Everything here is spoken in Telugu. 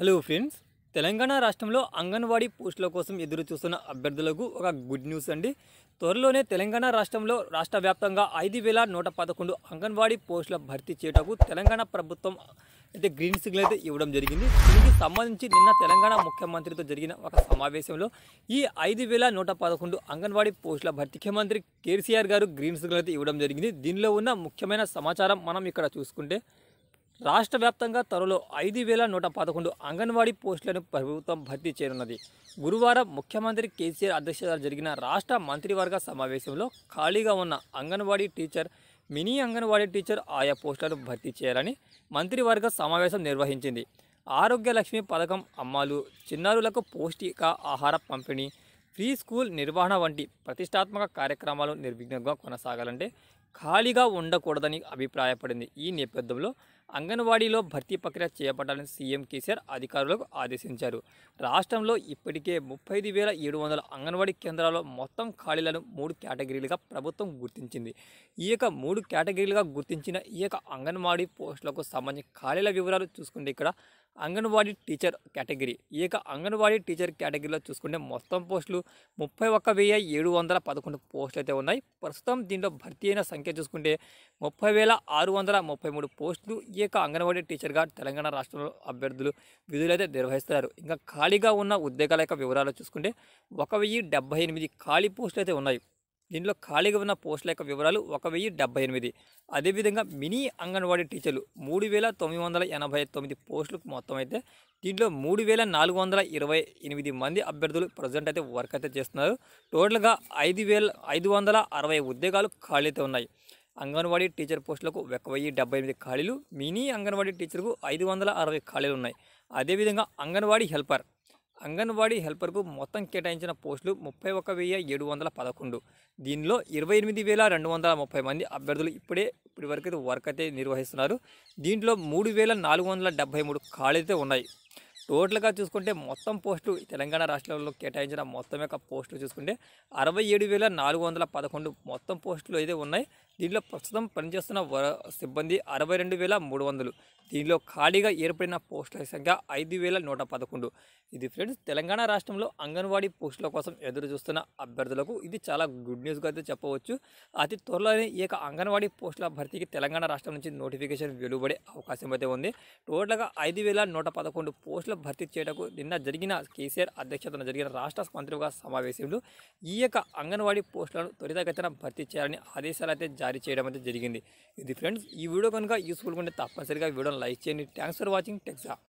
హలో ఫ్రెండ్స్ తెలంగాణ రాష్ట్రంలో అంగన్వాడీ పోస్టుల కోసం ఎదురు చూస్తున్న అభ్యర్థులకు ఒక గుడ్ న్యూస్ అండి త్వరలోనే తెలంగాణ రాష్ట్రంలో రాష్ట్ర వ్యాప్తంగా ఐదు వేల నూట పదకొండు అంగన్వాడీ పోస్టుల భర్తీ చేయటకు తెలంగాణ ప్రభుత్వం అయితే గ్రీన్ సిగ్నల్ అయితే ఇవ్వడం జరిగింది దీనికి సంబంధించి నిన్న తెలంగాణ ముఖ్యమంత్రితో జరిగిన ఒక సమావేశంలో ఈ ఐదు వేల నూట పదకొండు అంగన్వాడీ పోస్టుల భర్తీ ముఖ్యమంత్రి కేసీఆర్ గారు గ్రీన్ సిగ్నల్ అయితే ఇవ్వడం జరిగింది దీనిలో ఉన్న ముఖ్యమైన సమాచారం మనం ఇక్కడ చూసుకుంటే రాష్ట్ర వ్యాప్తంగా త్వరలో ఐదు వేల నూట పదకొండు అంగన్వాడీ పోస్టులను ప్రభుత్వం భర్తీ చేయనున్నది గురువారం ముఖ్యమంత్రి కేసీఆర్ అధ్యక్షత జరిగిన రాష్ట్ర మంత్రివర్గ సమావేశంలో ఖాళీగా ఉన్న anganwadi teacher mini anganwadi teacher ఆయా పోస్టులను భర్తీ చేయాలని మంత్రివర్గ సమావేశం నిర్వహించింది ఆరోగ్య లక్ష్మి పథకం అమ్మాలు చిన్నారులకు పౌష్టిక ఆహార పంపిణీ ఫ్రీ స్కూల్ నిర్వహణ వంటి ప్రతిష్టాత్మక కార్యక్రమాలు నిర్విఘ్నంగా కొనసాగాలంటే ఖాళీగా ఉండకూడదని అభిప్రాయపడింది ఈ నేపథ్యంలో అంగన్వాడీలో భర్తీ ప్రక్రియ చేపట్టాలని సీఎం కేసీఆర్ అధికారులకు ఆదేశించారు రాష్ట్రంలో ఇప్పటికే ముప్పై ఐదు వేల ఏడు వందల అంగన్వాడీ కేంద్రాల్లో మొత్తం ఖాళీలను మూడు కేటగిరీలుగా ప్రభుత్వం గుర్తించింది ఈ యొక్క మూడు కేటగిరీలుగా గుర్తించిన ఈ యొక్క అంగన్వాడీ పోస్టులకు సంబంధించిన ఖాళీల వివరాలు చూసుకుంటే ఇక్కడ అంగన్వాడీ టీచర్ కేటగిరీ ఈ యొక్క అంగన్వాడీ టీచర్ కేటగిరీలో చూసుకుంటే మొత్తం పోస్టులు ముప్పై ఒక్క వెయ్యి ఏడు వందల పదకొండు పోస్టులు అయితే ఉన్నాయి ప్రస్తుతం దీంట్లో భర్తీ అయిన సంఖ్య చూసుకుంటే ముప్పై వేల ఆరు వందల ముప్పై మూడు పోస్టులు ప్రత్యేక అంగన్వాడీ టీచర్గా తెలంగాణ రాష్ట్రంలో అభ్యర్థులు విధులైతే నిర్వహిస్తున్నారు ఇంకా ఖాళీగా ఉన్న ఉద్యోగాల యొక్క వివరాలు చూసుకుంటే ఒక వెయ్యి డెబ్బై ఎనిమిది ఖాళీ పోస్టులు అయితే ఉన్నాయి దీనిలో ఖాళీగా ఉన్న పోస్టుల యొక్క వివరాలు ఒక వెయ్యి డెబ్బై ఎనిమిది అదేవిధంగా మినీ అంగన్వాడీ టీచర్లు మూడు వేల తొమ్మిది వందల ఎనభై తొమ్మిది పోస్టులకు మొత్తం అయితే దీంట్లో మూడు వేల నాలుగు వందల ఇరవై ఎనిమిది మంది అభ్యర్థులు ప్రజెంట్ అయితే వర్క్ అయితే చేస్తున్నారు టోటల్గా ఐదు వేల ఐదు వందల అరవై ఉద్యోగాలు ఖాళీ అయితే ఉన్నాయి అంగన్వాడీ టీచర్ పోస్టులకు ఒక వెయ్యి డెబ్బై ఎనిమిది ఖాళీలు మినీ అంగన్వాడీ టీచర్కు ఐదు వందల అరవై ఖాళీలు ఉన్నాయి అదేవిధంగా అంగన్వాడీ హెల్పర్ అంగన్వాడీ హెల్పర్కు మొత్తం కేటాయించిన పోస్టులు ముప్పై ఒక వెయ్యి ఏడు వందల పదకొండు దీనిలో ఇరవై ఎనిమిది వేల రెండు వందల ముప్పై మంది అభ్యర్థులు ఇప్పుడే ఇప్పటివరకు వర్క్ అయితే నిర్వహిస్తున్నారు దీంట్లో మూడు వేల నాలుగు వందల డెబ్బై మూడు ఖాళీ అయితే ఉన్నాయి టోటల్గా చూసుకుంటే మొత్తం పోస్టు తెలంగాణ రాష్ట్రంలో కేటాయించిన మొత్తం యొక్క పోస్టులు చూసుకుంటే అరవై ఏడు వేల నాలుగు వందల పదకొండు మొత్తం పోస్టులు అయితే ఉన్నాయి దీనిలో ప్రస్తుతం పనిచేస్తున్న సిబ్బంది అరవై రెండు వేల మూడు వందలు దీనిలో ఖాళీగా ఏర్పడిన పోస్టుల సంఖ్య ఐదు వేల నూట పదకొండు ఇది ఫ్రెండ్స్ తెలంగాణ రాష్ట్రంలో అంగన్వాడీ పోస్టుల కోసం ఎదురు చూస్తున్న అభ్యర్థులకు ఇది చాలా గుడ్ న్యూస్గా అయితే చెప్పవచ్చు అతి త్వరలోనే ఈ యొక్క అంగన్వాడీ పోస్టుల భర్తీకి తెలంగాణ రాష్ట్రం నుంచి నోటిఫికేషన్ వెలువడే అవకాశం అయితే ఉంది టోటల్గా ఐదు వేల నూట పదకొండు పోస్టుల ఉద్యోగాలు భర్తీ చేయటకు నిన్న జరిగిన కేసీఆర్ అధ్యక్షతన జరిగిన రాష్ట్ర మంత్రివర్గ సమావేశంలో ఈ యొక్క అంగన్వాడీ పోస్టులను త్వరితగతిన భర్తీ చేయాలని ఆదేశాలు అయితే జారీ చేయడం అయితే జరిగింది ఇది ఫ్రెండ్స్ ఈ వీడియో కనుక యూస్ఫుల్గా ఉంటే తప్పనిసరిగా వీడియోని లైక్ చేయండి థ్యాంక్స్ ఫర్ వాచింగ్ టెక్సా